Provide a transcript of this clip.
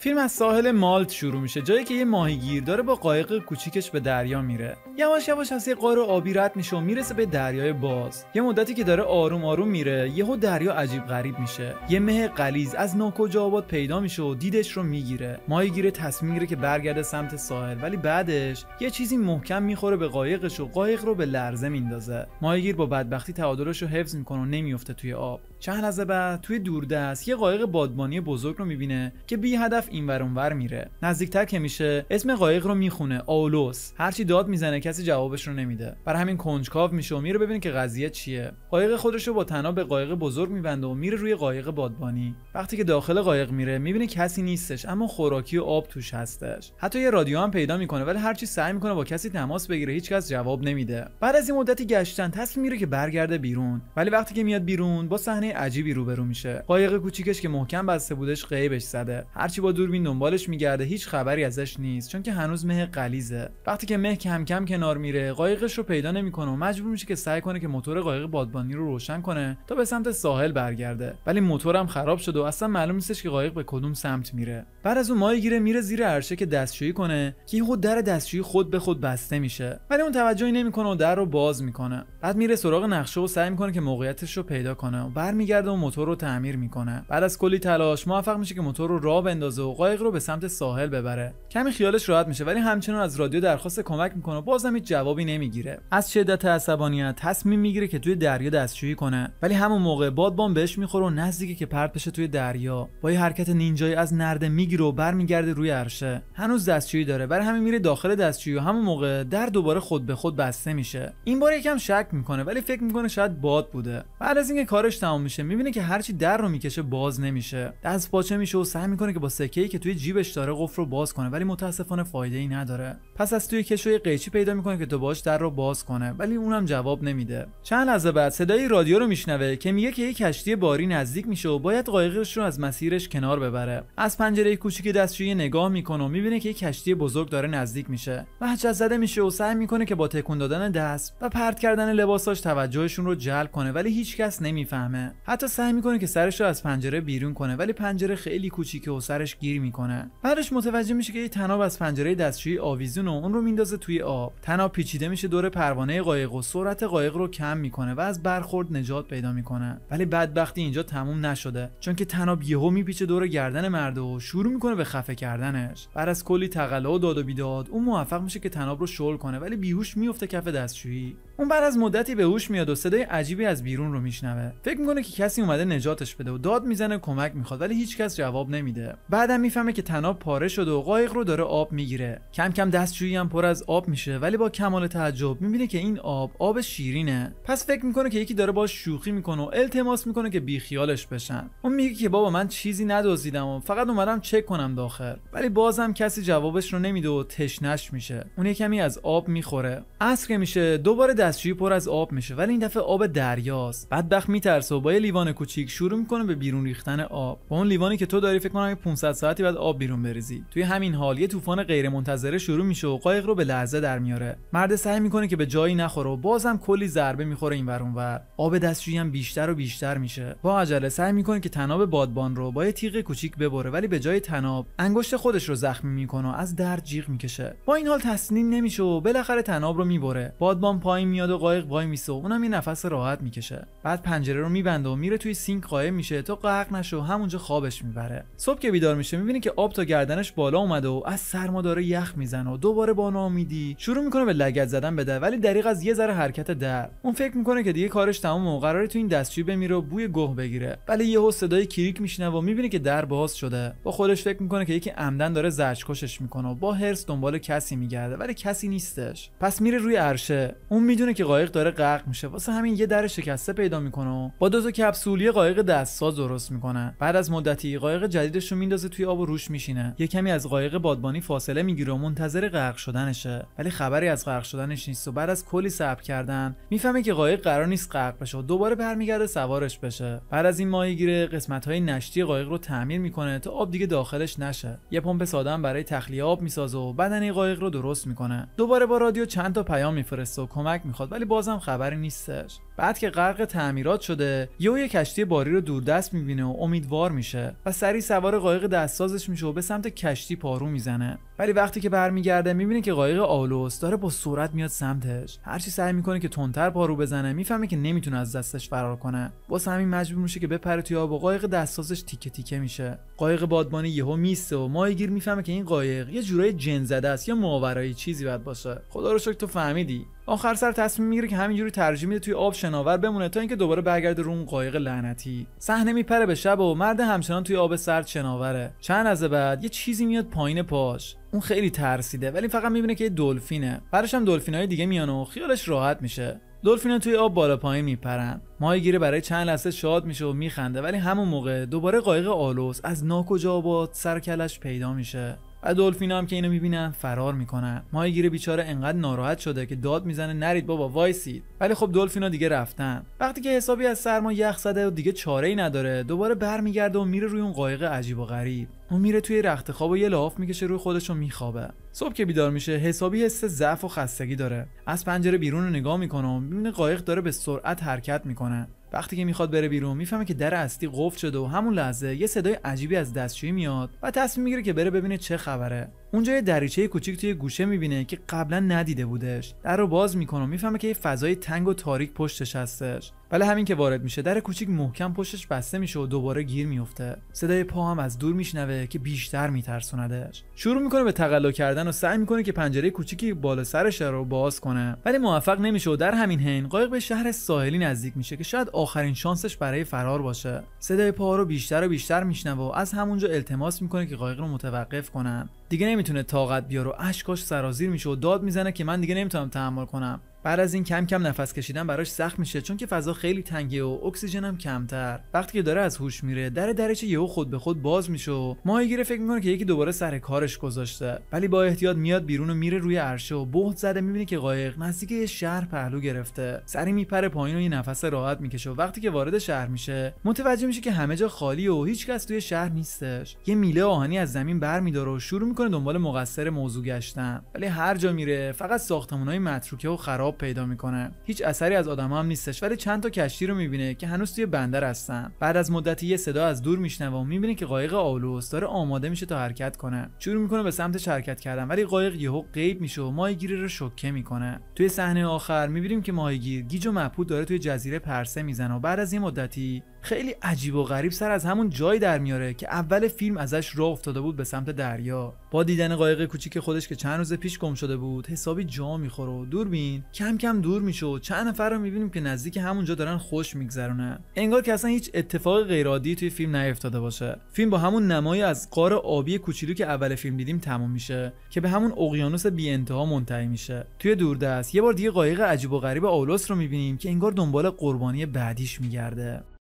فیلم از ساحل مالت شروع میشه جایی که یه ماهیگیر داره با قایق کوچیکش به دریا میره یواش یواش از یه قار آبی رد میشه و میرسه به دریای باز یه مدتی که داره آروم آروم میره یهو دریا عجیب غریب میشه یه مه قلیز از ناکجا آباد پیدا میشه و دیدش رو میگیره ماهیگیر تصمیم میگیره که برگرده سمت ساحل ولی بعدش یه چیزی محکم میخوره به قایقش و قایق رو به لرزه میندازه ماهیگیر با بدبختی تعادلش رو حفظ میکنه و نمیفته توی آب چند لحظه بعد توی دوردست یه قایق بادبانی بزرگ رو میبینه که بی هدف این ور اونور میره نزدیکتر که میشه اسم قایق رو میخونه آولوس هرچی داد میزنه کسی جوابش رو نمیده بر همین کنجکاو میشه و میره ببینه که قضیه چیه قایق خودش رو با تناب به قایق بزرگ میبنده و میره روی قایق بادبانی وقتی که داخل قایق میره میبینه کسی نیستش اما خوراکی و آب توش هستش حتی یه رادیو هم پیدا میکنه ولی هرچی سعی میکنه با کسی تماس بگیره هیچکس جواب نمیده بعد از این مدتی گشتن تصمیم میره که برگرده بیرون ولی وقتی که میاد بیرون با صحنه عجیبی روبرو میشه قایق کوچیکش که محکم بسته بودش غیبش زده هرچی با دوربین دنبالش میگرده هیچ خبری ازش نیست چون که هنوز مه قلیزه وقتی که مه کم کم کنار میره قایقش رو پیدا نمیکنه و مجبور میشه که سعی کنه که موتور قایق بادبانی رو روشن کنه تا به سمت ساحل برگرده ولی موتورم خراب شده و اصلا معلوم نیستش که قایق به کدوم سمت میره بعد از اون ماهی گیره میره زیر عرشه که دستشویی کنه که خود در دستشویی خود به خود بسته میشه ولی اون توجهی نمیکنه و در رو باز میکنه بعد میره سراغ نقشه و سعی میکنه که موقعیتش رو پیدا کنه و برمیگرده و موتور رو تعمیر میکنه بعد از کلی تلاش موفق میشه که موتور رو راه بندازه و قایق رو به سمت ساحل ببره کمی خیالش راحت میشه ولی همچنان از رادیو درخواست کمک میکنه و بازم هیچ جوابی نمیگیره از شدت عصبانیت تصمیم میگیره که توی دریا دستشویی کنه ولی همون موقع بادبان بهش میخوره و نزدیکی که پرت بشه توی دریا با یه حرکت نینجایی از نرده میگیره و برمیگرده روی عرشه هنوز دستشویی داره برای همین میره داخل دستشویی و همون موقع در دوباره خود به خود بسته میشه این بار یکم شک میکنه ولی فکر میکنه شاید باد بوده بعد از اینکه کارش تمام میشه میبینه که هرچی در رو میکشه باز نمیشه دست پاچه میشه و سعی میکنه که با ای که توی جیبش داره قفل رو باز کنه ولی متاسفانه فایده ای نداره پس از توی کشوی قیچی پیدا میکنه که تو باش در رو باز کنه ولی اونم جواب نمیده چند لحظه بعد صدای رادیو رو میشنوه که میگه که یک کشتی باری نزدیک میشه و باید قایقش رو از مسیرش کنار ببره از پنجره کوچیک دستشویی نگاه میکنه و میبینه که یک کشتی بزرگ داره نزدیک میشه وحشت زده میشه و سعی میکنه که با تکون دادن دست و پرت کردن لباساش توجهشون رو جلب کنه ولی هیچکس نمیفهمه حتی سعی میکنه که سرش رو از پنجره بیرون کنه ولی پنجره خیلی کوچیکه و سرش گیر میکنه بعدش متوجه میشه که یه تناب از پنجره دستشویی آویزون و اون رو میندازه توی آب تناب پیچیده میشه دور پروانه قایق و سرعت قایق رو کم میکنه و از برخورد نجات پیدا میکنه ولی بدبختی اینجا تموم نشده چون که تناب یهو میپیچه دور گردن مرد و شروع میکنه به خفه کردنش بعد از کلی تقلا و داد و بیداد اون موفق میشه که تناب رو شل کنه ولی بیهوش میفته کف دستشویی اون بعد از مدتی به هوش میاد و صدای عجیبی از بیرون رو میشنوه فکر میکنه که کسی اومده نجاتش بده و داد میزنه کمک میخواد ولی هیچکس جواب نمیده بعدم میفهمه که تناب پاره شده و قایق رو داره آب میگیره کم کم دستشویی هم پر از آب میشه ولی با کمال تعجب میبینه که این آب آب شیرینه پس فکر میکنه که یکی داره باش شوخی میکنه و التماس میکنه که بیخیالش بشن اون میگه که بابا من چیزی ندزدیدم و فقط اومدم چک کنم داخل ولی بازم کسی جوابش رو نمیده و تشنش میشه اون کمی از آب میخوره عصر میشه دوباره دستشویی پر از آب میشه ولی این دفعه آب دریاست بدبخت میترسه و لیوان کوچیک شروع میکنه به بیرون ریختن آب با اون لیوانی که تو داری فکر کنم 500 ساعتی بعد آب بیرون بریزی توی همین حال یه طوفان غیرمنتظره شروع میشه و قایق رو به لحظه در میاره مرد سعی میکنه که به جایی نخوره و بازم کلی ضربه میخوره اینور اونور آب دستشویی هم بیشتر و بیشتر میشه با عجله سعی میکنه که تناب بادبان رو با یه تیغ کوچیک ببره ولی به جای تناب انگشت خودش رو زخمی میکنه و از درد جیغ میکشه با این حال تسلیم نمیشه و بالاخره تناب رو میبره بادبان پایین میاد و قایق وای میسه و اونم یه نفس راحت میکشه بعد پنجره رو میبنده میره توی سینک قایم میشه تا قرق نشه و همونجا خوابش میبره صبح که بیدار میشه میبینه که آب تا گردنش بالا اومده و از سرما داره یخ میزنه و دوباره با ناامیدی شروع میکنه به لگت زدن به در ولی دریغ از یه ذره حرکت در اون فکر میکنه که دیگه کارش تمام و قراره تو این دستشویی بمیره و بوی گه بگیره ولی یه یهو صدای کریک میشنوه و میبینه که در باز شده با خودش فکر میکنه که یکی عمدن داره زجرکشش میکنه و با هرس دنبال کسی میگرده ولی کسی نیستش پس میره روی عرشه اون میدونه که قایق داره غرق میشه واسه همین یه در شکسته پیدا میکنه و با دو و کپسولی قایق دستساز درست میکنه بعد از مدتی قایق جدیدش رو میندازه توی آب و روش میشینه یه کمی از قایق بادبانی فاصله میگیره و منتظر غرق شدنشه ولی خبری از غرق شدنش نیست و بعد از کلی صبر کردن میفهمه که قایق قرار نیست غرق بشه و دوباره برمیگرده سوارش بشه بعد از این ماهیگیره قسمت های نشتی قایق رو تعمیر میکنه تا آب دیگه داخلش نشه یه پمپ ساده برای تخلیه آب میسازه و بدنه قایق رو درست میکنه دوباره با رادیو چند تا پیام میفرسته و کمک میخواد ولی بازم خبری نیستش بعد که غرق تعمیرات شده یهو یه کشتی باری رو دوردست میبینه و امیدوار میشه و سری سوار قایق دستسازش میشه و به سمت کشتی پارو میزنه ولی وقتی که برمیگرده میبینه که قایق آلوس داره با سرعت میاد سمتش هرچی سعی میکنه که تندتر پارو بزنه میفهمه که نمیتونه از دستش فرار کنه با همین مجبور میشه که بپره توی آب و قایق دستسازش تیکه تیکه میشه قایق بادبانی یهو میسته و ماهیگیر میفهمه که این قایق یه جورای جن زده است یا ماورایی چیزی باید باشه خدا رو شکر تو فهمیدی آخر سر تصمیم میگیره که همینجوری ترجیح میده توی آب شناور بمونه تا اینکه دوباره برگرده رو اون قایق لعنتی صحنه میپره به شب و مرد همچنان توی آب سرد شناوره چند از بعد یه چیزی میاد پایین پاش اون خیلی ترسیده ولی فقط میبینه که یه دلفینه پرشم هم دلفینای دیگه میان و خیالش راحت میشه دلفینا توی آب بالا پایین میپرن گیره برای چند لحظه شاد میشه و میخنده ولی همون موقع دوباره قایق آلوس از ناکجا آباد سر پیدا میشه و دلفینا هم که اینو میبینن فرار میکنن گیره بیچاره انقدر ناراحت شده که داد میزنه نرید بابا وایسید ولی خب ها دیگه رفتن وقتی که حسابی از سرما یخ زده و دیگه چاره ای نداره دوباره برمیگرده و میره روی اون قایق عجیب و غریب اون میره توی رخت خواب و یه لاف میکشه روی خودش و میخوابه صبح که بیدار میشه حسابی حس ضعف و خستگی داره از پنجره بیرون رو نگاه میکنه و میبینه قایق داره به سرعت حرکت میکنه وقتی که میخواد بره بیرون میفهمه که در اصلی قفل شده و همون لحظه یه صدای عجیبی از دستشویی میاد و تصمیم میگیره که بره ببینه چه خبره اونجا یه دریچه کوچیک توی گوشه میبینه که قبلا ندیده بودش در رو باز میکنه و میفهمه که یه فضای تنگ و تاریک پشتش هستش ولی بله، همین که وارد میشه در کوچیک محکم پشتش بسته میشه و دوباره گیر میفته صدای پا هم از دور میشنوه که بیشتر میترسوندش شروع میکنه به تقلا کردن و سعی میکنه که پنجره کوچیکی بالا سرش رو باز کنه ولی موفق نمیشه و در همین حین قایق به شهر ساحلی نزدیک میشه که شاید آخرین شانسش برای فرار باشه صدای پا رو بیشتر و بیشتر میشنوه و از همونجا التماس میکنه که قایق رو متوقف کنن دیگه نمیتونه طاقت بیاره و اشکاش سرازیر میشه و داد میزنه که من دیگه نمیتونم تحمل کنم بعد از این کم کم نفس کشیدن براش سخت میشه چون که فضا خیلی تنگه و اکسیژن هم کمتر وقتی که داره از هوش میره در درچه یهو خود به خود باز میشه و ماهیگیر فکر میکنه که یکی دوباره سر کارش گذاشته ولی با احتیاط میاد بیرون و میره روی عرشه و بهت زده میبینه که قایق نزدیک یه شهر پهلو گرفته سری میپره پایین و یه نفس راحت میکشه و وقتی که وارد شهر میشه متوجه میشه که همه جا خالی و هیچکس توی شهر نیستش یه میله آهنی از زمین برمیداره و شروع میکنه دنبال مقصر موضوع گشتن ولی هر جا میره فقط ساختمانهای متروکه و خراب پیدا میکنه هیچ اثری از آدم هم نیستش ولی چند تا کشتی رو میبینه که هنوز توی بندر هستن بعد از مدتی یه صدا از دور میشنوه و میبینه که قایق آلوس داره آماده میشه تا حرکت کنه شروع میکنه به سمت حرکت کردن ولی قایق یهو غیب میشه و ماهیگیری رو شوکه میکنه توی صحنه آخر میبینیم که ماهیگیر گیج و مبهوت داره توی جزیره پرسه میزنه و بعد از یه مدتی خیلی عجیب و غریب سر از همون جایی در میاره که اول فیلم ازش راه افتاده بود به سمت دریا با دیدن قایق کوچیک خودش که چند روز پیش گم شده بود حسابی جا میخوره و دوربین کم کم دور میشه و چند نفر رو میبینیم که نزدیک همونجا دارن خوش میگذرونن انگار که اصلا هیچ اتفاق غیرعادی توی فیلم نیفتاده باشه فیلم با همون نمای از قار آبی کوچیلو که اول فیلم دیدیم تموم میشه که به همون اقیانوس بی انتها منتهی میشه توی دوردست یه بار دیگه قایق عجیب و غریب اولوس رو میبینیم که انگار دنبال قربانی بعدیش میگرده